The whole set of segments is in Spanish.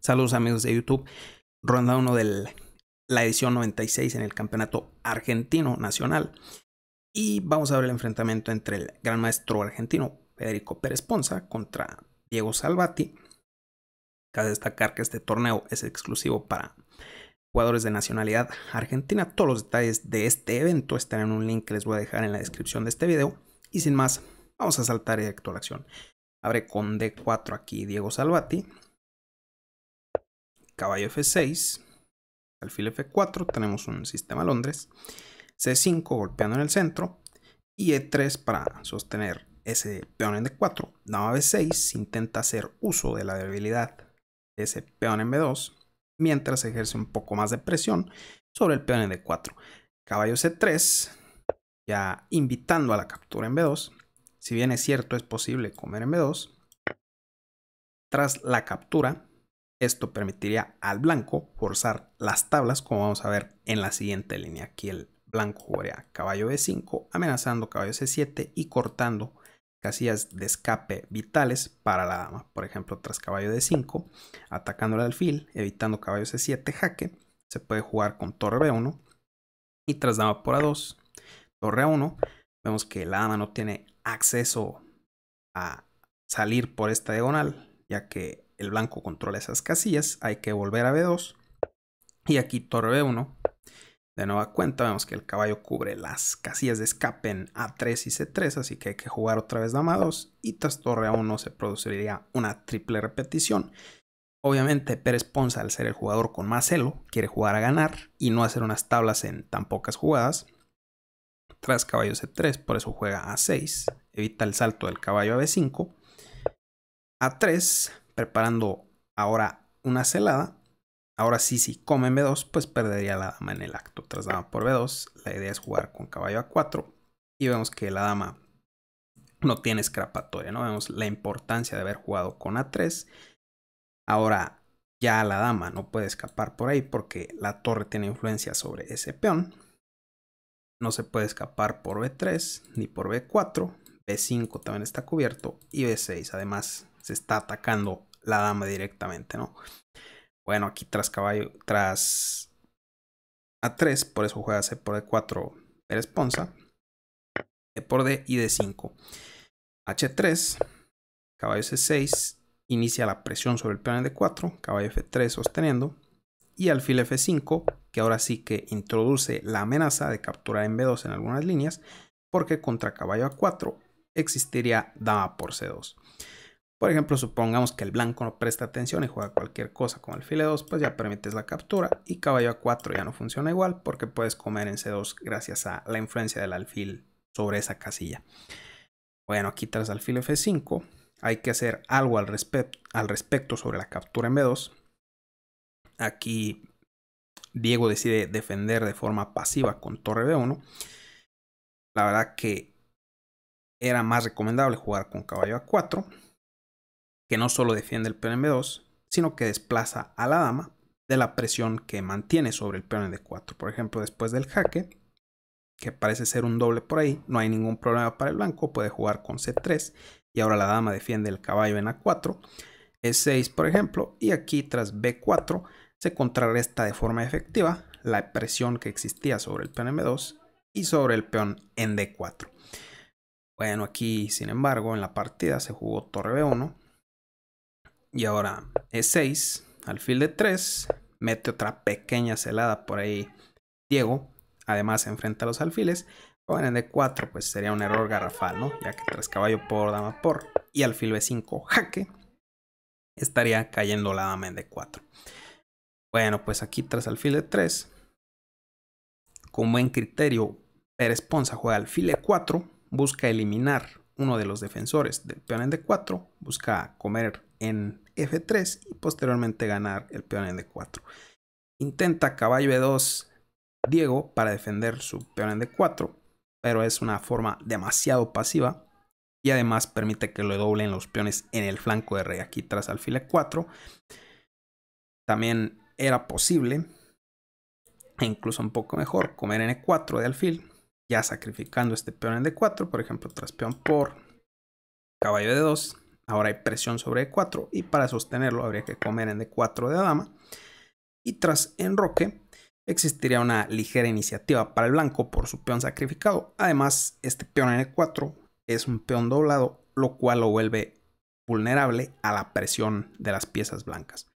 Saludos amigos de YouTube. Ronda 1 de la edición 96 en el Campeonato Argentino Nacional. Y vamos a ver el enfrentamiento entre el gran maestro argentino Federico Pérez Ponza contra Diego Salvati. Cabe destacar que este torneo es exclusivo para jugadores de nacionalidad argentina. Todos los detalles de este evento están en un link que les voy a dejar en la descripción de este video. Y sin más, vamos a saltar directo a la acción. Abre con D4 aquí Diego Salvati caballo F6, alfil F4, tenemos un sistema Londres, C5 golpeando en el centro y E3 para sostener ese peón en D4, dama B6 intenta hacer uso de la debilidad de ese peón en B2 mientras ejerce un poco más de presión sobre el peón en D4. Caballo C3, ya invitando a la captura en B2. Si bien es cierto, es posible comer en B2. Tras la captura, esto permitiría al blanco forzar las tablas como vamos a ver en la siguiente línea. Aquí el blanco jugaría caballo B5, amenazando caballo C7 y cortando casillas de escape vitales para la dama. Por ejemplo, tras caballo D5, atacando el alfil, evitando caballo C7 jaque, se puede jugar con torre B1 y tras dama por A2, torre A1, vemos que la dama no tiene acceso a salir por esta diagonal, ya que el blanco controla esas casillas, hay que volver a B2 y aquí torre B1. De nueva cuenta vemos que el caballo cubre las casillas de escape en A3 y C3, así que hay que jugar otra vez dama 2 y tras torre A1 se produciría una triple repetición. Obviamente Pérez Ponza, al ser el jugador con más celo, quiere jugar a ganar y no hacer unas tablas en tan pocas jugadas. Tras caballo C3, por eso juega A6, evita el salto del caballo a B5. A3, preparando ahora una celada. Ahora sí, si comen B2, pues perdería la dama en el acto. Tras dama por B2, la idea es jugar con caballo A4. Y vemos que la dama no tiene escapatoria, ¿no? Vemos la importancia de haber jugado con A3. Ahora ya la dama no puede escapar por ahí porque la torre tiene influencia sobre ese peón. No se puede escapar por B3 ni por B4. B5 también está cubierto y B6. Además se está atacando la dama directamente, ¿no? Bueno, aquí tras caballo, tras a3, por eso juega C por D4 e responsa E por D y D5. H3, caballo C6, inicia la presión sobre el peón D4, caballo F3 sosteniendo, y alfil F5, que ahora sí que introduce la amenaza de capturar en B2 en algunas líneas, porque contra caballo A4 existiría dama por C2. Por ejemplo, supongamos que el blanco no presta atención y juega cualquier cosa con alfil E2, pues ya permites la captura y caballo A4 ya no funciona igual porque puedes comer en C2 gracias a la influencia del alfil sobre esa casilla. Bueno, aquí tras alfil F5 hay que hacer algo al, al respecto sobre la captura en B2. Aquí Diego decide defender de forma pasiva con torre B1. La verdad que era más recomendable jugar con caballo A4 que no solo defiende el peón en b2, sino que desplaza a la dama de la presión que mantiene sobre el peón en d4. Por ejemplo, después del jaque, que parece ser un doble por ahí, no hay ningún problema para el blanco, puede jugar con c3 y ahora la dama defiende el caballo en a4, e6 por ejemplo, y aquí tras b4 se contrarresta de forma efectiva la presión que existía sobre el peón en b2 y sobre el peón en d4. Bueno, aquí sin embargo en la partida se jugó torre b1, y ahora E6, alfil de 3, mete otra pequeña celada por ahí Diego. Además se enfrenta a los alfiles. ponen en D4 e pues sería un error garrafal, ¿no? Ya que tras caballo por, dama por y alfil B5 jaque, estaría cayendo la dama en D4. E bueno, pues aquí tras alfil de 3 con buen criterio, Pérez Ponza juega alfil E4, busca eliminar uno de los defensores del peón en D4, busca comer en F3 y posteriormente ganar el peón en D4. Intenta caballo E2 Diego para defender su peón en D4, pero es una forma demasiado pasiva y además permite que lo doblen los peones en el flanco de rey aquí tras alfil E4. También era posible, e incluso un poco mejor, comer en E4 de alfil, ya sacrificando este peón en D4, por ejemplo, tras peón por caballo de 2 Ahora hay presión sobre E4 y para sostenerlo habría que comer en D4 e de dama. Y tras enroque existiría una ligera iniciativa para el blanco por su peón sacrificado. Además, este peón en E4 es un peón doblado, lo cual lo vuelve vulnerable a la presión de las piezas blancas.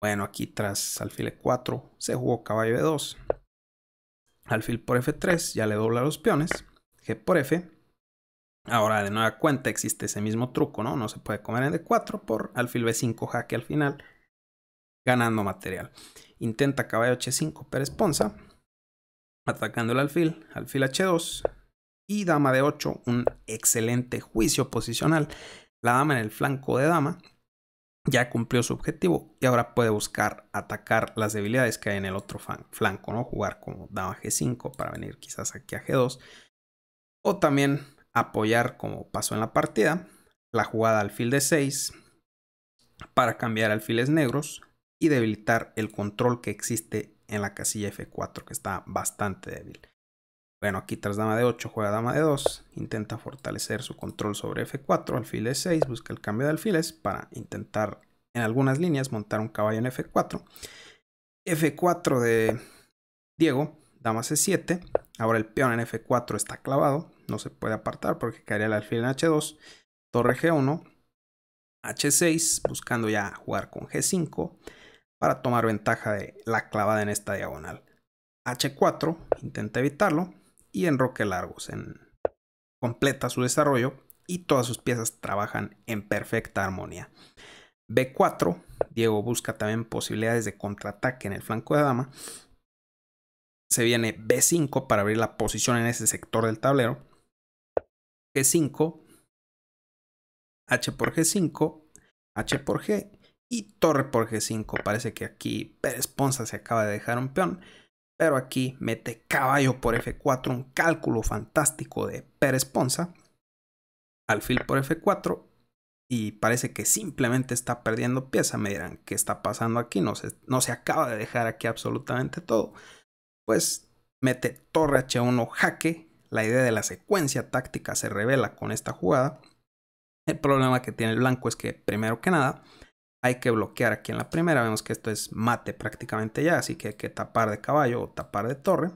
Bueno, aquí tras alfil E4 se jugó caballo E2. Alfil por F3 ya le dobla los peones. G por F Ahora, de nueva cuenta, existe ese mismo truco, ¿no? No se puede comer en D4 e por alfil B5 jaque al final, ganando material. Intenta caballo H5 per esponza, atacando el alfil, alfil H2 y dama de 8 un excelente juicio posicional. La dama en el flanco de dama ya cumplió su objetivo y ahora puede buscar atacar las debilidades que hay en el otro flanco, ¿no? Jugar como dama G5 para venir quizás aquí a G2. O también apoyar como pasó en la partida, la jugada alfil de 6 para cambiar alfiles negros y debilitar el control que existe en la casilla F4 que está bastante débil. Bueno, aquí tras dama de 8 juega dama de 2, intenta fortalecer su control sobre F4, alfil de 6, busca el cambio de alfiles para intentar en algunas líneas montar un caballo en F4. F4 de Diego, dama C7, ahora el peón en F4 está clavado, no se puede apartar porque caería el alfil en H2, torre G1, H6, buscando ya jugar con G5 para tomar ventaja de la clavada en esta diagonal. H4, intenta evitarlo, y enroque largos en, completa su desarrollo y todas sus piezas trabajan en perfecta armonía. B4, Diego busca también posibilidades de contraataque en el flanco de dama. Se viene B5 para abrir la posición en ese sector del tablero. 5 H por G5, H por G y torre por G5. Parece que aquí Pérez Ponza se acaba de dejar un peón. Pero aquí mete caballo por F4, un cálculo fantástico de Pérez Ponza. Alfil por F4 y parece que simplemente está perdiendo pieza. Me dirán, ¿qué está pasando aquí? No no se acaba de dejar aquí absolutamente todo. Pues mete torre H1 jaque la idea de la secuencia táctica se revela con esta jugada. El problema que tiene el blanco es que, primero que nada, hay que bloquear aquí en la primera. Vemos que esto es mate prácticamente ya, así que hay que tapar de caballo o tapar de torre.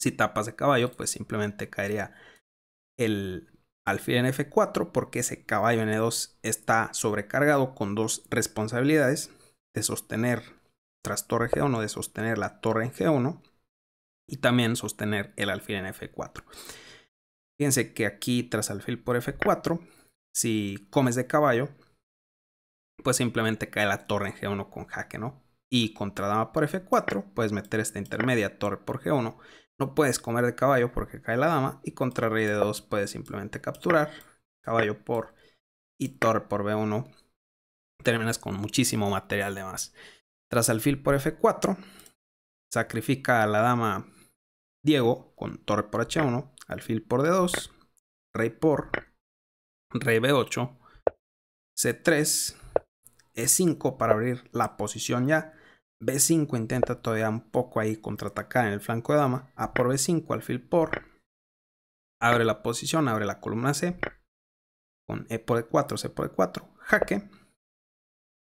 Si tapas de caballo, pues simplemente caería el alfil en F4 porque ese caballo en E2 está sobrecargado con dos responsabilidades de sostener tras torre G1, de sostener la torre en G1 y también sostener el alfil en F4. Fíjense que aquí tras alfil por F4, si comes de caballo, pues simplemente cae la torre en G1 con jaque, ¿no? Y contra dama por F4, puedes meter esta intermedia, torre por G1. No puedes comer de caballo porque cae la dama. Y contra rey de 2 puedes simplemente capturar, caballo por y torre por B1. Terminas con muchísimo material de más. Tras alfil por F4, sacrifica a la dama Diego con torre por h1, alfil por d2, rey por, rey b8, c3, e5 para abrir la posición ya. B5 intenta todavía un poco ahí contraatacar en el flanco de dama. A por B5, alfil por. Abre la posición, abre la columna C. Con E por E4, C por E4, jaque.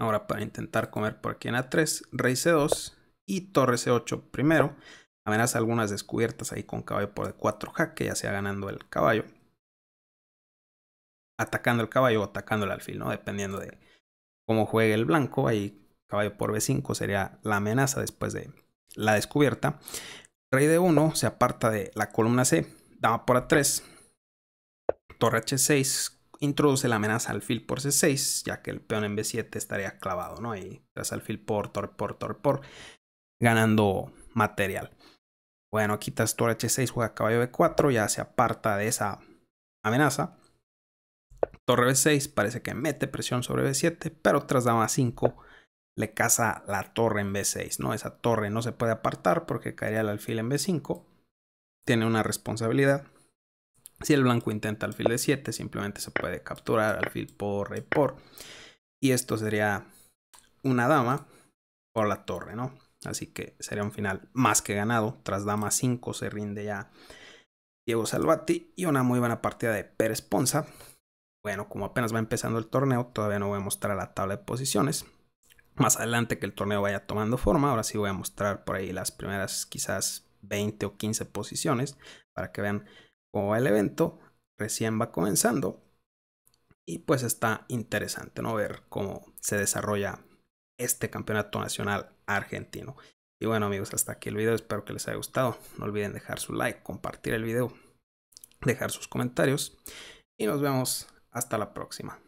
Ahora para intentar comer por aquí en A3, rey C2 y torre C8 primero. Amenaza algunas descubiertas ahí con caballo por D4 jaque, ya sea ganando el caballo. Atacando el caballo o atacando el alfil, ¿no? Dependiendo de cómo juegue el blanco. Ahí caballo por B5 sería la amenaza después de la descubierta. Rey de 1 se aparta de la columna C. Dama por A3. Torre H6 introduce la amenaza alfil por C6, ya que el peón en B7 estaría clavado, ¿no? Y tras alfil por, torre por, torre por, ganando material. Bueno, quitas torre H6, juega caballo B4, ya se aparta de esa amenaza. Torre B6 parece que mete presión sobre B7, pero tras dama 5 le caza la torre en B6, ¿no? Esa torre no se puede apartar porque caería el alfil en B5. Tiene una responsabilidad. Si el blanco intenta alfil de 7 simplemente se puede capturar alfil por rey por. Y esto sería una dama por la torre, ¿no? Así que sería un final más que ganado. Tras dama 5 se rinde ya Diego Salvati y una muy buena partida de Pérez Ponza. Bueno, como apenas va empezando el torneo, todavía no voy a mostrar la tabla de posiciones. Más adelante que el torneo vaya tomando forma, ahora sí voy a mostrar por ahí las primeras quizás 20 o 15 posiciones para que vean cómo va el evento. Recién va comenzando y pues está interesante no ver cómo se desarrolla este campeonato nacional argentino. Y bueno amigos, hasta aquí el video, espero que les haya gustado. No olviden dejar su like, compartir el video, dejar sus comentarios y nos vemos hasta la próxima.